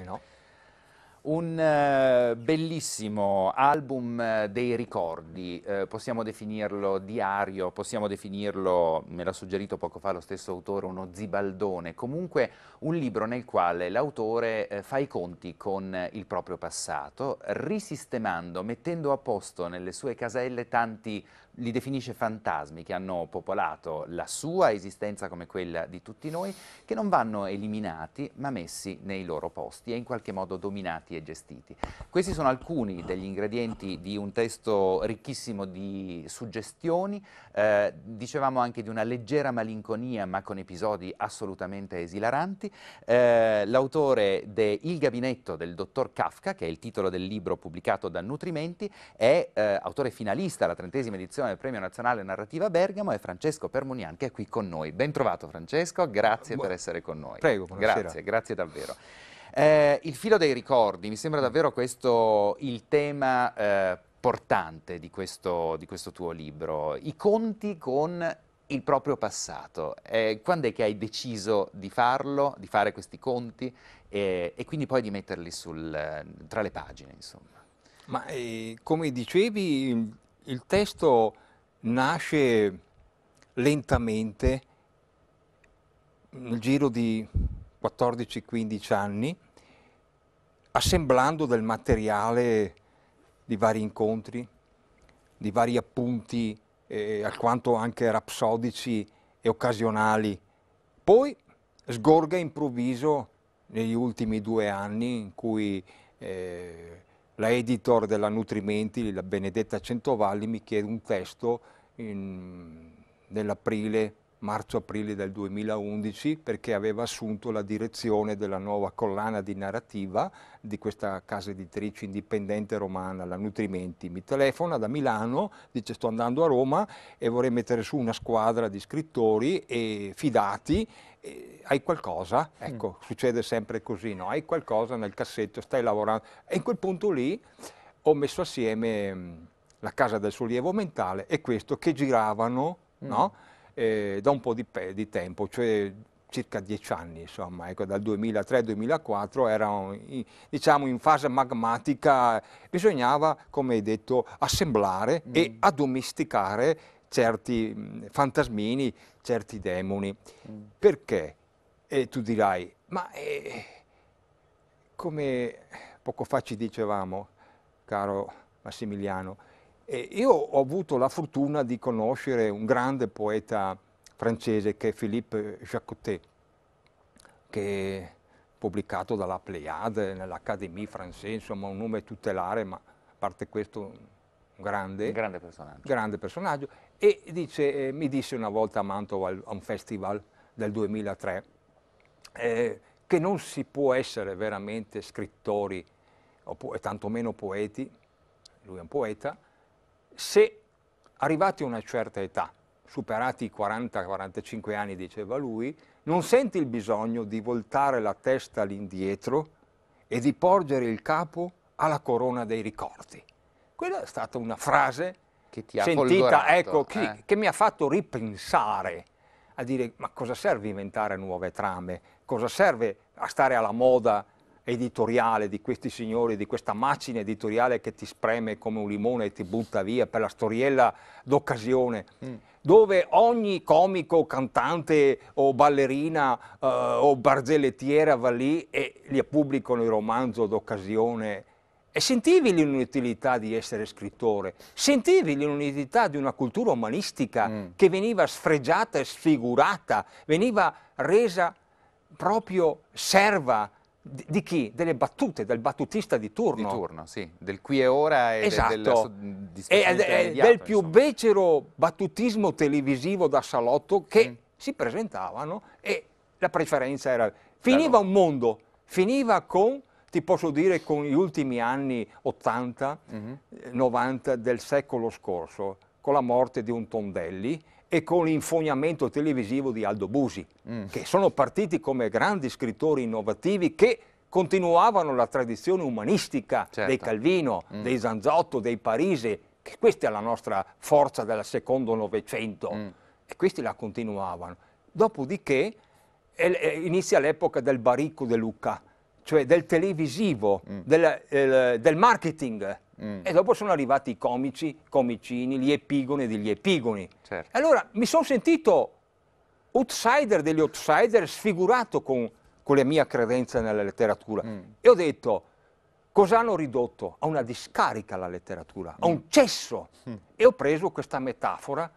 Eh no. Un bellissimo album eh, dei ricordi, eh, possiamo definirlo diario, possiamo definirlo, me l'ha suggerito poco fa lo stesso autore, uno zibaldone, comunque un libro nel quale l'autore eh, fa i conti con eh, il proprio passato, risistemando, mettendo a posto nelle sue caselle tanti li definisce fantasmi che hanno popolato la sua esistenza come quella di tutti noi, che non vanno eliminati ma messi nei loro posti e in qualche modo dominati e gestiti. Questi sono alcuni degli ingredienti di un testo ricchissimo di suggestioni, eh, dicevamo anche di una leggera malinconia ma con episodi assolutamente esilaranti. Eh, l'autore de Il gabinetto del dottor Kafka, che è il titolo del libro pubblicato da Nutrimenti, è eh, autore finalista alla trentesima edizione del Premio Nazionale Narrativa Bergamo è Francesco Permunian che è qui con noi. Ben trovato Francesco, grazie Buon... per essere con noi. Prego, buonasera. Grazie, grazie davvero. Eh, il filo dei ricordi, mi sembra davvero questo il tema eh, portante di questo, di questo tuo libro. I conti con il proprio passato. Eh, quando è che hai deciso di farlo, di fare questi conti eh, e quindi poi di metterli sul, tra le pagine, insomma? Ma eh, come dicevi, il testo nasce lentamente nel giro di 14-15 anni, assemblando del materiale di vari incontri, di vari appunti, eh, alquanto anche rapsodici e occasionali. Poi sgorga improvviso negli ultimi due anni in cui eh, la editor della Nutrimenti, la Benedetta Centovalli, mi chiede un testo nell'aprile, marzo-aprile del 2011 perché aveva assunto la direzione della nuova collana di narrativa di questa casa editrice indipendente romana, la Nutrimenti. Mi telefona da Milano, dice sto andando a Roma e vorrei mettere su una squadra di scrittori e fidati e hai qualcosa, mm. ecco, mm. succede sempre così, no? hai qualcosa nel cassetto, stai lavorando. E in quel punto lì ho messo assieme mm, la casa del sollievo mentale e questo che giravano mm. no? eh, da un po' di, di, tempo, cioè circa dieci anni, insomma, ecco, dal 2003-2004 erano in, diciamo in fase magmatica, bisognava, come hai detto, assemblare mm. e addomesticare certi mm, fantasmini, certi demoni. Perché? E tu dirai, ma eh, come poco fa ci dicevamo, caro Massimiliano, eh, io ho avuto la fortuna di conoscere un grande poeta francese che è Philippe Jacotet, che è pubblicato dalla Pleiade, nell'Académie française, insomma un nome tutelare, ma a parte questo un grande, un grande, personaggio. grande personaggio. E dice, eh, mi disse una volta a Mantova a un festival del 2003, eh, che non si può essere veramente scrittori o po- tantomeno poeti, lui è un poeta, se arrivati a una certa età, superati i 40-45 anni, diceva lui, non senti il bisogno di voltare la testa all'indietro e di porgere il capo alla corona dei ricordi. Quella è stata una frase che ti ha sentita, ecco, chi, eh? che mi ha fatto ripensare a dire ma cosa serve inventare nuove trame cosa serve a stare alla moda editoriale di questi signori, di questa macina editoriale che ti spreme come un limone e ti butta via per la storiella d'occasione, mm. dove ogni comico, cantante o ballerina eh, o barzellettiera va lì e gli pubblicano il romanzo d'occasione e sentivi l'inutilità di essere scrittore, sentivi l'inutilità di una cultura umanistica mm. che veniva sfregiata e sfigurata, veniva resa proprio serva di, di chi? Delle battute, del battutista di turno. Di turno, sì, del qui e ora e esatto. del, del, e, eh, eh, del insomma. più becero battutismo televisivo da salotto che mm. si presentavano e la preferenza era... Finiva un mondo, finiva con, ti posso dire, con gli ultimi anni 80, mm -hmm. 90 del secolo scorso, con la morte di un Tondelli e con l'infognamento televisivo di Aldo Busi, mm. che sono partiti come grandi scrittori innovativi che continuavano la tradizione umanistica certo. dei Calvino, mm. dei Zanzotto, dei Parisi, che questa è la nostra forza del secondo Novecento, mm. e questi la continuavano. Dopodiché inizia l'epoca del baricco de Luca, cioè del televisivo, mm. del, del marketing, Mm. E dopo sono arrivati i comici, comicini, gli epigoni degli epigoni. Certo. Allora mi sono sentito outsider degli outsider, sfigurato con, con la mia credenza nella letteratura. Mm. E ho detto, cosa hanno ridotto? A una discarica la letteratura, a un mm. cesso. Mm. E ho preso questa metafora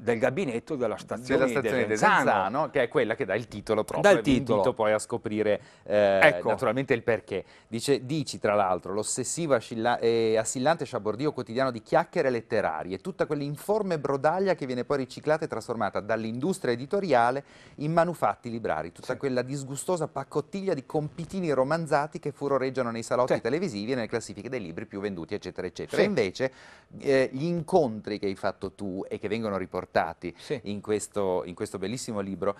del gabinetto della stazione, della stazione di Desenzano, che è quella che dà il titolo proprio, dal titolo. invito poi a scoprire eh, ecco. naturalmente il perché. Dice, dici tra l'altro, l'ossessivo e eh, assillante sciabordio quotidiano di chiacchiere letterarie, tutta quell'informe brodaglia che viene poi riciclata e trasformata dall'industria editoriale in manufatti librari, tutta sì. quella disgustosa pacottiglia di compitini romanzati che furoreggiano nei salotti sì. televisivi e nelle classifiche dei libri più venduti, eccetera, eccetera. Sì. E invece eh, gli incontri che hai fatto tu e che vengono riportati riportati sì. in, questo, in questo bellissimo libro,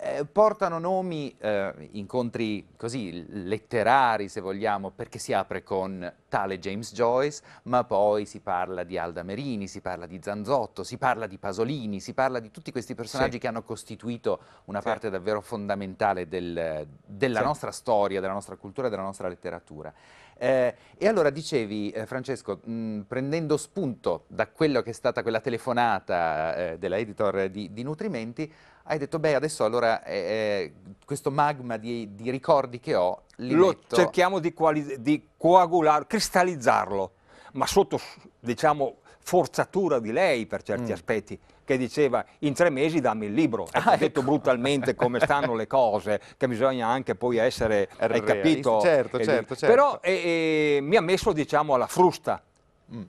eh, portano nomi, eh, incontri così letterari se vogliamo, perché si apre con tale James Joyce, ma poi si parla di Alda Merini, si parla di Zanzotto, si parla di Pasolini, si parla di tutti questi personaggi sì. che hanno costituito una sì. parte davvero fondamentale del, della sì. nostra storia, della nostra cultura, della nostra letteratura. Eh, e allora dicevi, eh, Francesco, mh, mm, prendendo spunto da quella che è stata quella telefonata eh, editor di, di, Nutrimenti, hai detto, beh, adesso allora eh, eh, questo magma di, di, ricordi che ho, li Lo metto... cerchiamo di, di coagularlo, cristallizzarlo ma sotto diciamo, forzatura di lei per certi mm. aspetti, che diceva in tre mesi dammi il libro. ha ah, ecco. detto ecco. brutalmente come stanno le cose, che bisogna anche poi essere, R hai capito? Certo, certo, certo. Però eh, eh, mi ha messo diciamo alla frusta. Mm.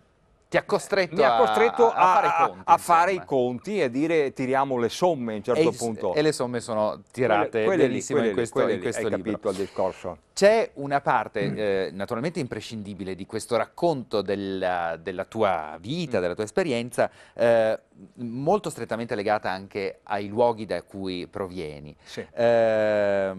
Ti ha costretto, a, ha costretto a, a, fare, i conti, a fare i conti, e dire tiriamo le somme a un certo e punto. E le somme sono tirate quelle, quelle, lì, in questo, lì, in questo hai libro. capito il discorso. C'è una parte mm. eh, naturalmente imprescindibile di questo racconto della, della tua vita, mm. della tua esperienza, eh, molto strettamente legata anche ai luoghi da cui provieni. Sì. Eh,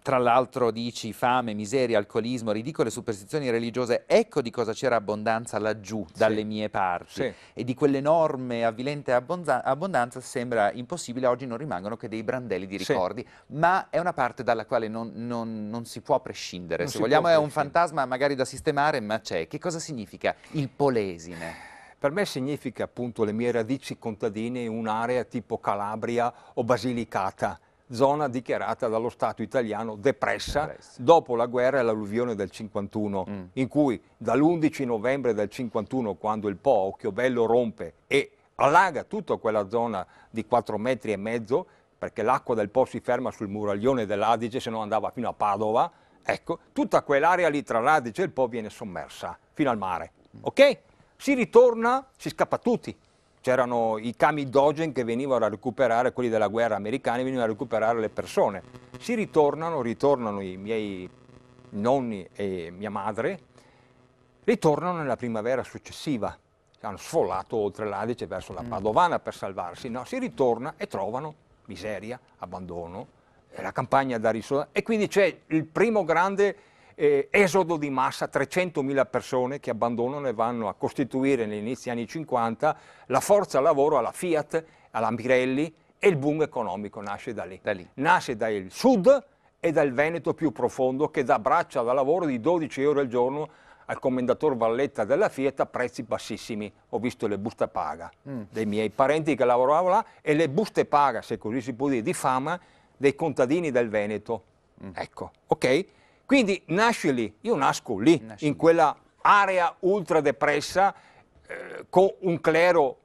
tra l'altro dici fame, miseria, alcolismo, ridicole superstizioni religiose, ecco di cosa c'era abbondanza laggiù, dalle mie parti. Sì. E di quell'enorme, avvilente abbondanza sembra impossibile, oggi non rimangono che dei brandelli di ricordi, ma è una parte dalla quale non, non, non si può prendere prescindere. Non Se vogliamo è un fantasma magari da sistemare, ma c'è. Che cosa significa il polesine? Per me significa appunto le mie radici contadine in un'area tipo Calabria o Basilicata, zona dichiarata dallo Stato italiano depressa, depressa. dopo la guerra e l'alluvione del 51, mm. in cui dall'11 novembre del 51, quando il Po Occhiobello rompe e allaga tutta quella zona di 4 metri e mezzo, perché l'acqua del Po si ferma sul muraglione dell'Adige, se no andava fino a Padova, Ecco, tutta quell'area lì tra l'Adige e il Po viene sommersa fino al mare, ok? Si ritorna, si scappa tutti. C'erano i Dogen che venivano a recuperare, quelli della guerra americana, venivano a recuperare le persone. Si ritornano, ritornano i miei nonni e mia madre, ritornano nella primavera successiva. Hanno sfollato oltre l'Adice verso la mm. Padovana per salvarsi, no? Si ritorna e trovano miseria, abbandono, eh, la campagna da risolvere. E quindi c'è il primo grande eh, esodo di massa, 300.000 persone che abbandonano e vanno a costituire negli inizi anni 50 la forza lavoro alla Fiat, alla Mirelli e il boom economico nasce da lì. Da lì. Nasce dal sud e dal Veneto più profondo che dà braccia da lavoro di 12 euro al giorno al commendator Valletta della Fiat a prezzi bassissimi. Ho visto le buste paga mm. dei miei parenti che lavoravano là e le buste paga, se così si può dire, di fama dei contadini del Veneto. Mm. Ecco, ok? Quindi nasci lì, io nasco lì, nasci in lì. quella area ultra depressa, eh, con un clero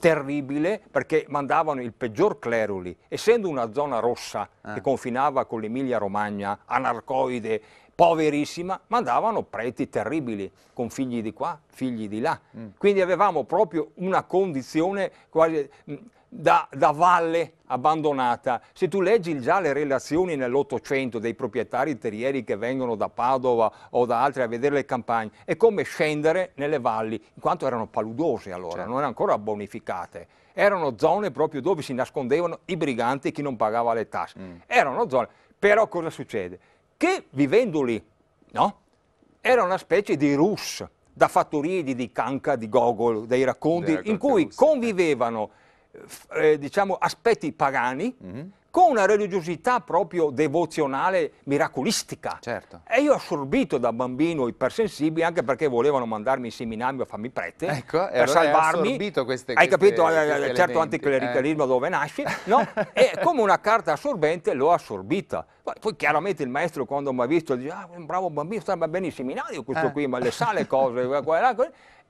terribile, perché mandavano il peggior clero lì, essendo una zona rossa ah. che confinava con l'Emilia Romagna, anarcoide, poverissima, mandavano preti terribili, con figli di qua, figli di là. Mm. Quindi avevamo proprio una condizione quasi... Mh, mm, da, da, valle abbandonata. Se tu leggi già le relazioni nell'Ottocento dei proprietari terrieri che vengono da Padova o da altri a vedere le campagne, è come scendere nelle valli, in quanto erano paludose allora, certo. non erano ancora bonificate. Erano zone proprio dove si nascondevano i briganti e chi non pagava le tasse. Mm. Erano zone. Però cosa succede? Che vivendo lì, no? Era una specie di Rus, da fattorie di, di Kanka, di Gogol, dei racconti, in cui russi. Eh. convivevano eh, diciamo, aspetti pagani, mm -hmm. con una religiosità proprio devozionale miracolistica. Certo. E io ho assorbito da bambino ipersensibile, anche perché volevano mandarmi in seminario a farmi prete, ecco, per allora salvarmi. Hai, queste, queste, hai capito eh, queste eh, certo anticlericalismo eh. dove nasci? No? e come una carta assorbente l'ho assorbita. Poi, poi, chiaramente il maestro quando mi ha visto dice, ah, un bravo bambino, sta bene in seminario questo eh. qui, ma le sa le cose,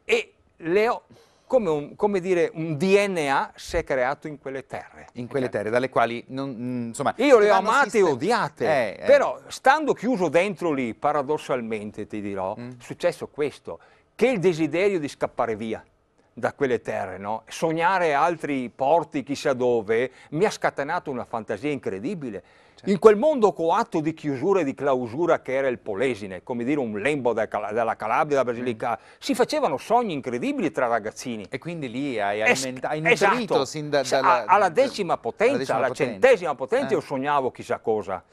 e le ho come, un, come dire, un DNA si è creato in quelle terre. In quelle terre, dalle quali, non, mm, insomma... Io le ho amate e odiate, eh, eh. però stando chiuso dentro lì, paradossalmente ti dirò, mm. è successo questo, che il desiderio di scappare via da quelle terre, no? sognare altri porti chissà dove, mi ha scatenato una fantasia incredibile Certo. In quel mondo coatto di chiusura e di clausura che era il Polesine, come dire un lembo da Cal dalla Calabria, dalla Basilicata, mm. si facevano sogni incredibili tra ragazzini. E quindi lì hai, alimenta- hai esatto. nutrito esatto. sin da, dalla, alla decima potenza, alla, alla potenza. centesima potenza, eh. io sognavo chissà cosa.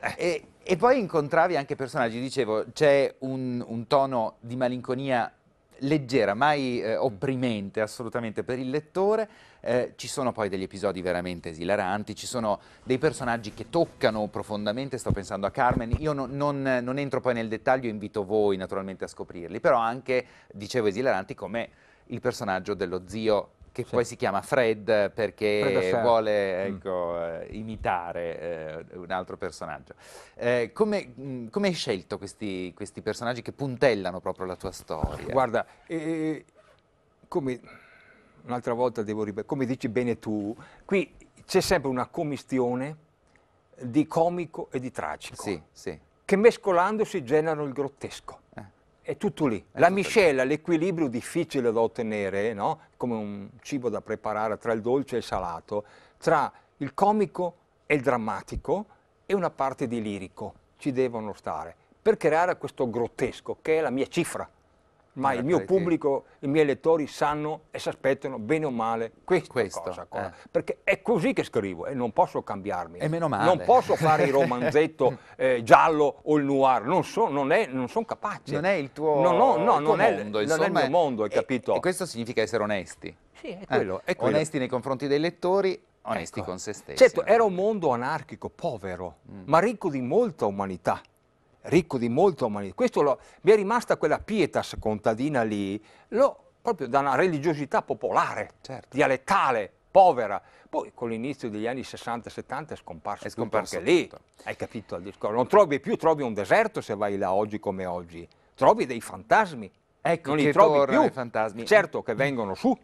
Eh. E, e, poi incontravi anche personaggi, dicevo, c'è un, un tono di malinconia leggera, mai eh, opprimente assolutamente per il lettore. Eh, ci sono poi degli episodi veramente esilaranti, ci sono dei personaggi che toccano profondamente, sto pensando a Carmen, io no, non, non, entro poi nel dettaglio, invito voi naturalmente a scoprirli, però anche, dicevo, esilaranti come il personaggio dello zio che sì. poi si chiama Fred perché Fred vuole mm. ecco, mm. imitare eh, un altro personaggio. Eh, come, mh, mm, come, hai scelto questi, questi, personaggi che puntellano proprio la tua storia? Guarda, eh, come un'altra volta devo ripetere, come dici bene tu, qui c'è sempre una commistione di comico e di tragico, sì, sì. che mescolandosi generano il grottesco è tutto lì. È la tutto miscela, l'equilibrio difficile da ottenere, no? come un cibo da preparare tra il dolce e il salato, tra il comico e il drammatico e una parte di lirico ci devono stare per creare questo grottesco che è la mia cifra ma il mio pubblico, che... i miei lettori sanno e si aspettano bene o male questa Questo, cosa. cosa. Eh. Perché è così che scrivo e non posso cambiarmi. E meno male. Non posso fare il romanzetto eh, giallo o il noir, non, so, non, non sono capace. Non è il tuo, no, no, no, il tuo non è, mondo, non è il mio mondo, hai capito? E questo significa essere onesti. Sì, è eh, quello, eh, è quello. Onesti nei confronti dei lettori onesti ecco. con se stessi. Certo, eh. era un mondo anarchico, povero, mm. ma ricco di molta umanità ricco di molta umanità. Questo lo, mi è rimasta quella pietas contadina lì, lo, proprio da una religiosità popolare, certo. dialettale, povera. Poi con l'inizio degli anni 60 e 70 è scomparso, è scomparso tutto anche tutto. lì. Hai capito il discorso? Non trovi più, trovi un deserto se vai là oggi come oggi. Trovi dei fantasmi. Ecco, non li trovi più. i fantasmi. Certo che vengono su,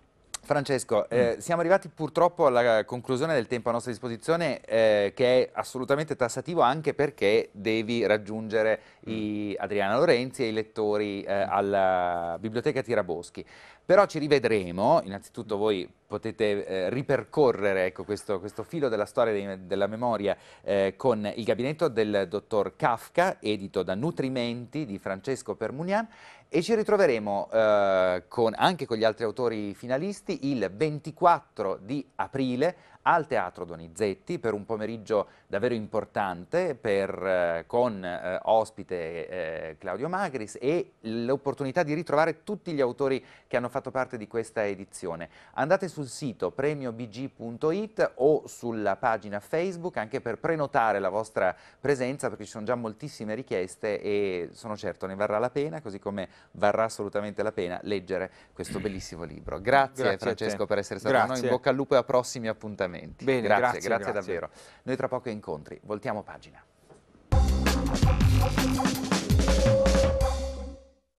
Francesco, eh, mm. siamo arrivati purtroppo alla conclusione del tempo a nostra disposizione eh, che è assolutamente tassativo anche perché devi raggiungere mm. Adriana Lorenzi e i lettori eh, mm. alla Biblioteca Tiraboschi. Però ci rivedremo, innanzitutto voi potete eh, ripercorrere ecco, questo, questo, filo della storia de della memoria eh, con il gabinetto del dottor Kafka, edito da Nutrimenti di Francesco Permunian, e ci ritroveremo eh, con, anche con gli altri autori finalisti il 24 di aprile al Teatro Donizetti per un pomeriggio davvero importante per, eh, con eh, ospite eh, Claudio Magris e l'opportunità di ritrovare tutti gli autori che hanno fatto parte di questa edizione. Andate sul sito premiobg.it o sulla pagina Facebook anche per prenotare la vostra presenza perché ci sono già moltissime richieste e sono certo ne varrà la pena così come varrà assolutamente la pena leggere questo bellissimo libro. Grazie, Grazie Francesco per essere stato Grazie. con noi, in bocca al lupo e a prossimi appuntamenti appuntamenti. Bene, grazie, grazie, grazie, grazie davvero. Noi tra poco incontri, voltiamo pagina.